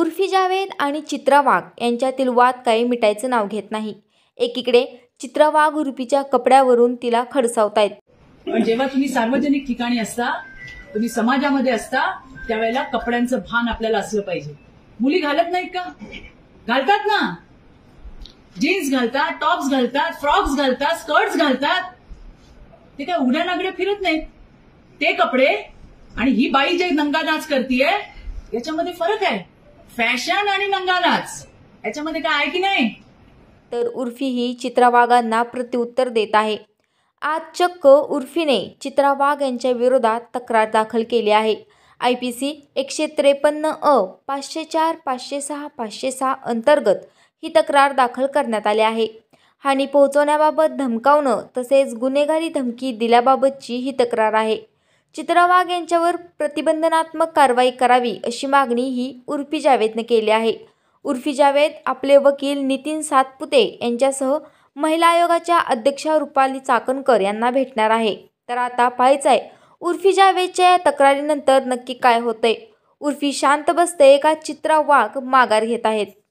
उर्फी जावेद आणि चित्रा वाघ यांच्यातील वाद काही मिटायचं नाव घेत नाही एकीकडे चित्रवाघ वाघ उर्फीच्या कपड्यावरून तिला खडसावतायत जेव्हा तुम्ही सार्वजनिक ठिकाणी असता तुम्ही समाजामध्ये असता त्यावेळेला कपड्यांचं भान आपल्याला असलं पाहिजे मुली घालत नाहीत का घालतात ना जीन्स घालतात टॉप्स घालतात फ्रॉक्स घालतात स्कर्ट्स घालतात ते काय उघड्या नागड्या फिरत नाहीत ते कपडे आणि ही बाई जे नंगानाच करतीये याच्यामध्ये फरक आहे फॅशन आणि नंगालाच याच्यामध्ये काय आहे की नाही तर उर्फी ही चित्रा वाघांना प्रत्युत्तर देत आहे आज चक्क उर्फीने चित्रा यांच्या विरोधात तक्रार दाखल केली आहे आय पी सी एकशे त्रेपन्न अ पाचशे चार पाचशे सहा पाचशे सहा अंतर्गत ही तक्रार दाखल करण्यात आली आहे हानी पोहोचवण्याबाबत धमकावणं तसेच गुन्हेगारी धमकी दिल्याबाबतची ही तक्रार आहे चित्रवाघ यांच्यावर प्रतिबंधनात्मक कारवाई करावी अशी मागणी ही उर्फी जावेदने केली आहे उर्फी जावेद आपले वकील नितीन सातपुते यांच्यासह महिला आयोगाच्या अध्यक्षा रुपाली चाकणकर यांना भेटणार आहे तर आता पाहायचं आहे उर्फी जावेदच्या या तक्रारीनंतर नक्की काय होतंय उर्फी शांत बसते का चित्रा वाघ माघार घेत आहेत